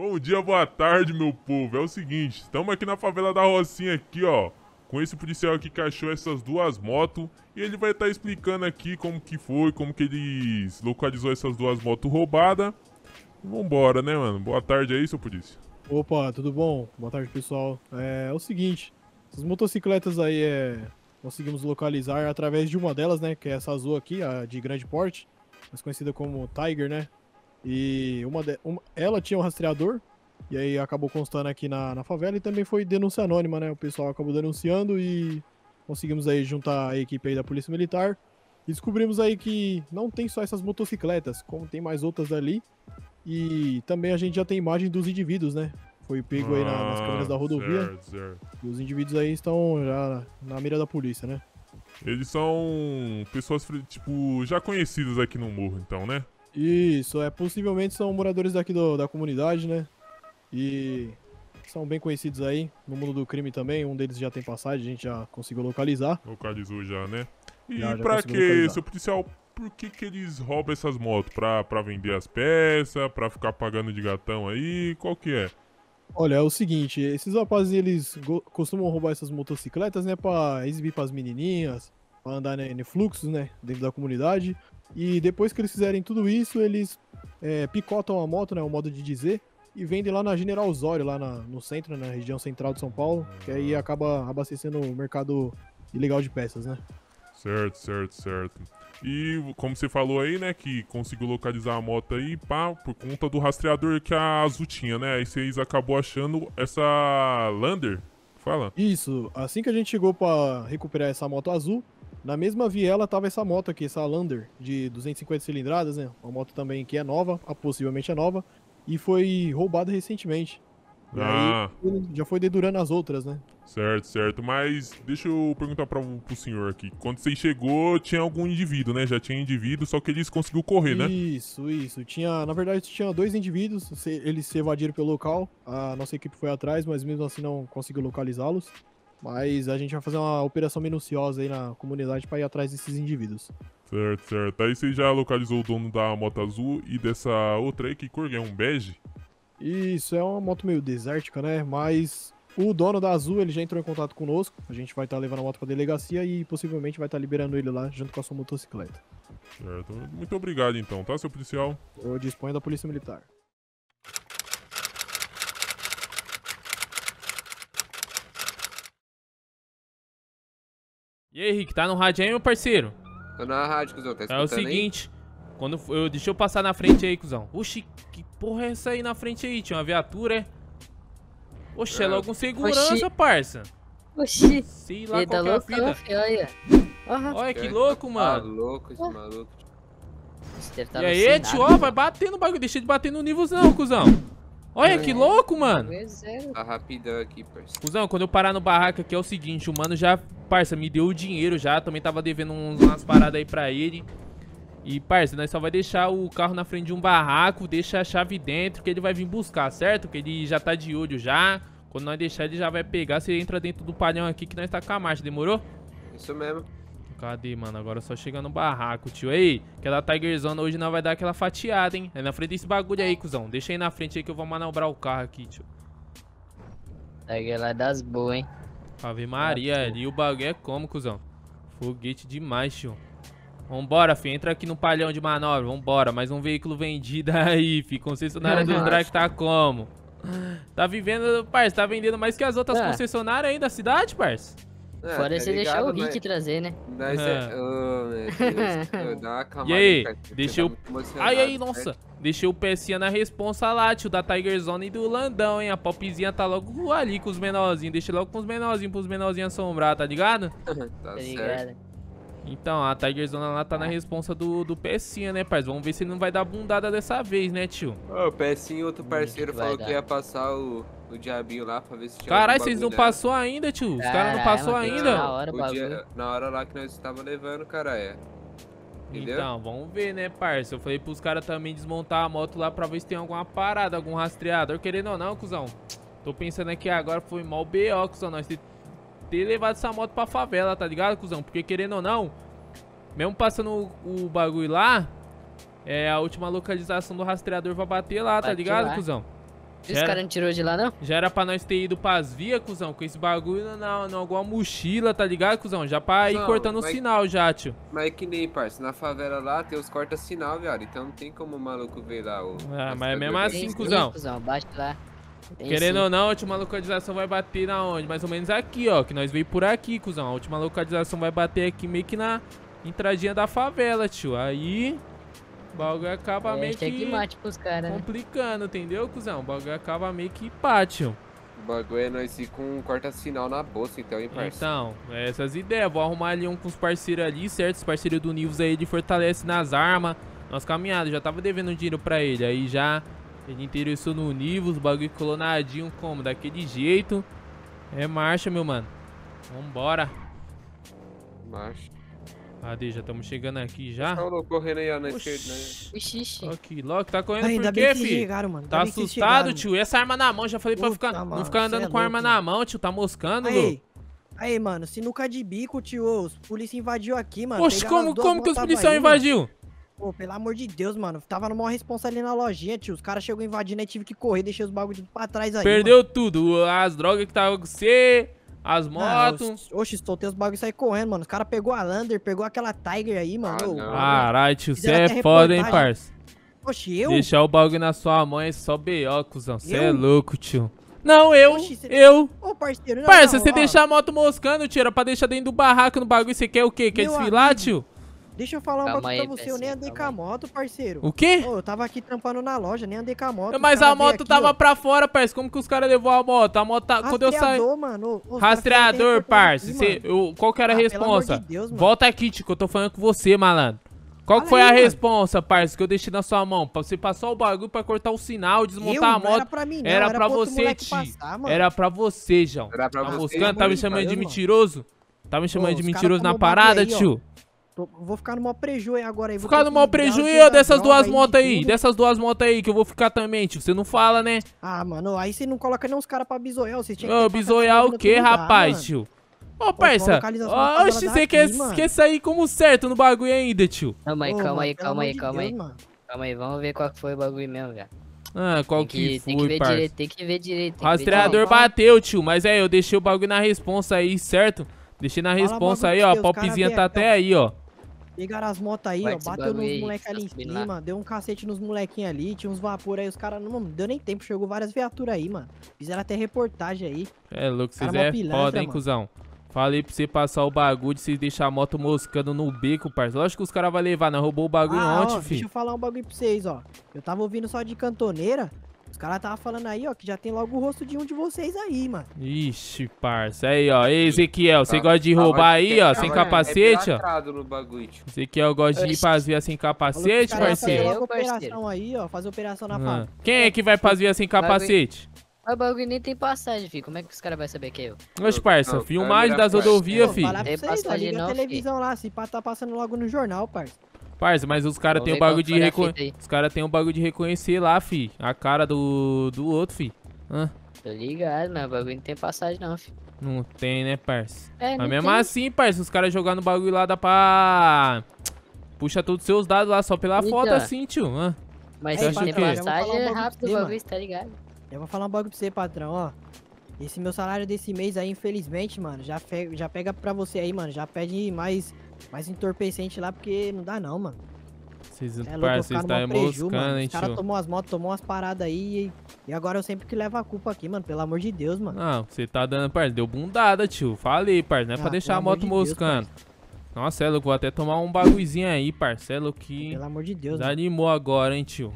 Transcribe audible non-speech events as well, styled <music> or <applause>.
Bom dia, boa tarde, meu povo. É o seguinte, estamos aqui na favela da Rocinha aqui, ó. Com esse policial aqui que achou essas duas motos. E ele vai estar tá explicando aqui como que foi, como que ele localizou essas duas motos roubadas. Vambora, né, mano? Boa tarde aí, seu polícia. Opa, tudo bom? Boa tarde, pessoal. É, é o seguinte, essas motocicletas aí é, conseguimos localizar através de uma delas, né? Que é essa azul aqui, a de grande porte, mais conhecida como Tiger, né? E uma, de, uma ela tinha um rastreador, e aí acabou constando aqui na, na favela e também foi denúncia anônima, né? O pessoal acabou denunciando e conseguimos aí juntar a equipe aí da Polícia Militar. E descobrimos aí que não tem só essas motocicletas, como tem mais outras ali. E também a gente já tem imagem dos indivíduos, né? Foi pego aí na, nas câmeras da ah, rodovia. Certo, certo. E os indivíduos aí estão já na mira da polícia, né? Eles são pessoas, tipo, já conhecidas aqui no morro, então, né? Isso, é, possivelmente são moradores daqui do, da comunidade, né? E são bem conhecidos aí no mundo do crime também. Um deles já tem passagem, a gente já conseguiu localizar. Localizou já, né? E já, já pra que, seu policial, por que que eles roubam essas motos? Pra, pra vender as peças, pra ficar pagando de gatão aí? Qual que é? Olha, é o seguinte, esses rapazes, eles costumam roubar essas motocicletas, né? Pra exibir pras menininhas, pra andar né, em fluxos, né? Dentro da comunidade. E depois que eles fizerem tudo isso, eles é, picotam a moto, né? O modo de dizer. E vendem lá na General Osório, lá na, no centro, né, na região central de São Paulo. Que aí ah. acaba abastecendo o mercado ilegal de peças, né? Certo, certo, certo. E como você falou aí, né, que conseguiu localizar a moto aí, pá, por conta do rastreador que a Azul tinha, né? Aí vocês acabou achando essa Lander, fala. Isso, assim que a gente chegou para recuperar essa moto azul, na mesma viela tava essa moto aqui, essa Lander de 250 cilindradas, né? Uma moto também que é nova, possivelmente é nova, e foi roubada recentemente. E ah. aí já foi dedurando as outras, né? Certo, certo. Mas deixa eu perguntar para o senhor aqui. Quando você chegou, tinha algum indivíduo, né? Já tinha indivíduo, só que eles conseguiu correr, isso, né? Isso, isso. Tinha, na verdade, tinha dois indivíduos. Eles se evadiram pelo local. A nossa equipe foi atrás, mas mesmo assim não conseguiu localizá-los. Mas a gente vai fazer uma operação minuciosa aí na comunidade para ir atrás desses indivíduos. Certo, certo. Aí você já localizou o dono da moto azul e dessa outra aí, que cor é? Um bege? Isso, é uma moto meio desértica, né? Mas o dono da Azul, ele já entrou em contato conosco. A gente vai estar tá levando a moto para delegacia e possivelmente vai estar tá liberando ele lá junto com a sua motocicleta. Certo. Muito obrigado então, tá, seu policial? Eu disponho da Polícia Militar. E aí, Henrique, tá no rádio aí, meu parceiro? Tô na rádio, cuzão, tá escutando É o seguinte, aí? quando eu... Deixa eu passar na frente aí, cuzão. Oxi, que porra é essa aí na frente aí? Tinha uma viatura, é? Oxi, é logo um segurança, Oxi. parça. Oxi. Sei lá qual tá é a vida. Olha. Olha que louco, tá mano. Tá louco esse maluco. Tá e aí, tio, ó, vai bater no bagulho. Deixa de bater no nível, não, cuzão. Olha que é. louco, mano. É, né? Tá rapidão aqui, parceiro. Cusão, quando eu parar no barraco aqui é o seguinte, o mano já, parça, me deu o dinheiro já, também tava devendo uns, umas paradas aí pra ele. E, parça, nós só vai deixar o carro na frente de um barraco, deixa a chave dentro que ele vai vir buscar, certo? Que ele já tá de olho já. Quando nós deixar ele já vai pegar, você entra dentro do palhão aqui que nós tá com a marcha, demorou? Isso mesmo. Cadê, mano? Agora só chega no barraco, tio. Ei, aquela é Tiger Zone hoje não vai dar aquela fatiada, hein? É na frente desse bagulho aí, cuzão. Deixa aí na frente aí que eu vou manobrar o carro aqui, tio. Tiger lá é das boas, hein? Ave Maria, ah, ali o bagulho é como, cuzão? Foguete demais, tio. Vambora, fi. Entra aqui no palhão de manobra. Vambora. Mais um veículo vendido <laughs> aí, fi. Concessionária do <laughs> Drag tá como? Tá vivendo, parça. Tá vendendo mais que as outras é. concessionárias aí da cidade, parça? É, Fora tá você ligado, deixar o Rick mas... Né? trazer, né? é... oh, Dá uma e aí, cara, tá eu... Ai, ai, né? nossa. Né? Deixei o pecinha na responsa lá, tio, da Tiger Zone e do Landão, hein? A popzinha tá logo ali com os menorzinhos. Deixei logo com os menorzinhos, pros menorzinhos assombrar, tá ligado? <laughs> tá, tá ligado. certo. Então, a Tiger Zona lá tá na responsa do, do Pecinha, né, parceiro? Vamos ver se ele não vai dar bundada dessa vez, né, tio? Ô, o Pecinha, outro hum, parceiro, falou que ia passar o, o diabinho lá pra ver se tinha Caralho, vocês não passou ainda, tio? Os caras não passou ainda? Na hora, o dia, na hora lá que nós estávamos levando, cara, é. Entendeu? Então, vamos ver, né, parceiro? Eu falei pros caras também desmontar a moto lá pra ver se tem alguma parada, algum rastreador. Querendo ou não, cuzão. Tô pensando aqui agora, foi mal BO, cuzão. Nós ter levado essa moto pra favela, tá ligado, cuzão? Porque querendo ou não, mesmo passando o, o bagulho lá, é a última localização do rastreador vai bater lá, tá ligado, lá. cuzão? Já Esse cara não tirou de lá, não? Já era pra nós ter ido pras vias, cuzão, com esse bagulho na, na alguma mochila, tá ligado, cuzão? Já pra não, ir cortando o sinal já, tio. Mas é que nem, parça, na favela lá tem os corta-sinal, viado, então não tem como o maluco ver lá o... Ah, mas é mesmo assim, cuzão. cuzão. Baixa lá. Querendo sim. ou não, a última localização vai bater na onde? Mais ou menos aqui, ó. Que nós veio por aqui, cuzão. A última localização vai bater aqui meio que na entradinha da favela, tio. Aí. O bagulho acaba é, meio que. mate pros cara, né? complicando, né? entendeu, cuzão? O bagulho acaba meio que pá, tio. O bagulho é nós ir com corta sinal na bolsa, então, hein, parceiro? Então, essas ideias. Vou arrumar ali um com os parceiros ali, certo? Os parceiros do Nivus aí, ele fortalece nas armas. nas caminhadas. já tava devendo dinheiro pra ele. Aí já ele interessou no nível, os bagulho clonadinho como? Daquele jeito. É marcha, meu mano. Vambora. Marcha. Cadê? Já estamos chegando aqui já. Tá louco correndo aí, ó, na Oxi. esquerda, né? Oxi, Aqui, Loki, tá correndo Ainda por quê, filho? Chegaram, mano. Tá assustado, tio? E essa arma na mão? Já falei Puta, pra ficar, mano, não ficar andando é com a arma mano. na mão, tio. Tá moscando, Aí, aí mano, sinuca de bico, tio. Os polícia invadiu aqui, mano. Poxa, como, como que os policiais invadiu? Pô, pelo amor de Deus, mano. Tava no maior responsa ali na lojinha, tio. Os caras chegou invadindo e tive que correr, deixei os bagulhos pra trás aí. Perdeu mano. tudo. As drogas que tava com você, as motos. Oxe, soltei os bagulhos e saí correndo, mano. Os caras pegou a Lander, pegou aquela Tiger aí, mano. Ah, Caralho, tio, você é foda, hein, parça. Oxe, eu? Deixar o bagulho na sua mão é só B.O., cuzão. Você é louco, tio. Não, eu, cê... eu. Ô, parceiro, não, Parça, você deixar a moto moscando, tio, era pra deixar dentro do barraco no bagulho, você quer o quê? Quer Meu desfilar, amigo. tio? Deixa eu falar Calma uma coisa pra você, eu nem andei com a moto, parceiro. O quê? eu tava aqui trampando na loja, nem andei com a moto. Mas a moto aqui, tava ó. pra fora, parceiro. Como que os caras levou a moto? A moto tá... Quando eu saí... Mano. Rastreador, parceiro. Qual que era a ah, De Deus, Volta aqui, Tico, eu tô falando com você, malandro. Qual que foi aí, a resposta, responsa, parceiro, que eu deixei na sua mão? Pra você passar o bagulho pra cortar o sinal, desmontar eu? a moto. Não era pra mim, não. Era, era pra, pra você, Ti. era pra você, João. Era pra tá você. tá me chamando de mentiroso? Tá me chamando de mentiroso na parada, tio? Tô, vou ficar no maior prejuízo agora aí. Ficar no maior prejuízo dessas duas motos aí. Dessas duas motos aí que eu vou ficar também, tio. Você não fala, né? Ah, mano, aí você não coloca nem os caras pra bizoiar. Você tinha que. Ô, bizoiar o quê, rapaz, tio? Ô, parça, oxe, você quer, quer sair como certo no bagulho ainda, tio. Calma aí, calma aí, calma aí, calma aí. Calma aí, vamos ver qual foi o bagulho mesmo, velho. Ah, qual que, que, foi, tem que ver parça. direito, Tem que ver direito. Rastreador direito. bateu, tio, mas é, eu deixei o bagulho na responsa aí, certo? Deixei na responsa aí, ó, a popzinha tá até aí, ó. Pegaram as motos aí, ó, bateu nos moleques ali em cima, lá. deu um cacete nos molequinhos ali, tinha uns vapor aí, os caras não, não, deu nem tempo, chegou várias viaturas aí, mano. Fizeram até reportagem aí. É, louco, vocês é foda, hein, mano. cuzão. Falei pra você passar o bagulho de vocês deixar a moto moscando no bico, parceiro. Lógico que os caras vão levar, não né? roubou o bagulho ah, ontem, ó, filho. Deixa eu falar um bagulho pra vocês, ó. Eu tava ouvindo só de cantoneira, os caras tava falando aí, ó, que já tem logo o rosto de um de vocês aí, mano. Ixi, parça. Aí, ó. Ezequiel, você tá, gosta de roubar aí, ó, sem é capacete, é ó. No bagulho. Tipo. Ezequiel gosta de ir pras vias sem capacete, parceiro. Fazer operação aí, ó. Fazer operação na ah. Fábrica. Quem é que vai pras vias sem capacete? O bagulho nem tem passagem, fi. Como é que os caras vão saber que é eu? Oxe, parça, filmagem das rodovias, filho. Falar pra vocês, ó, a televisão filho. lá, se pá, tá passando logo no jornal, parça. Parça, mas os caras têm o bagulho de reconhecer. Os caras têm o bagulho de reconhecer lá, fi. A cara do, do outro, fi. Hã? Tô ligado, mas o bagulho não tem passagem, não, fi. Não tem, né, parça? É, mas mesmo tem. assim, parça, os caras jogando no bagulho lá dá pra. Puxa todos os seus dados lá só pela Eita. foto, assim, tio. Hã? Mas se tem é. passagem é um rápido o bagulho, tá ligado? Eu vou falar um bagulho pra você, patrão, ó. Esse meu salário desse mês aí, infelizmente, mano, já, já pega pra você aí, mano. Já pede mais mais entorpecente lá, porque não dá não, mano. Vocês, é louco, tá moscando, hein, Os caras tomou as motos, tomou umas paradas aí e, e, agora eu sempre que levo a culpa aqui, mano. Pelo amor de Deus, mano. Não, você tá dando, parça Deu bundada, tio. Falei, parça Não é ah, pra deixar a moto de moscando. Nossa, é louco. Vou até tomar um bagulhozinho aí, parceiro, é que... Pelo amor de Deus. Desanimou mano. agora, hein, tio.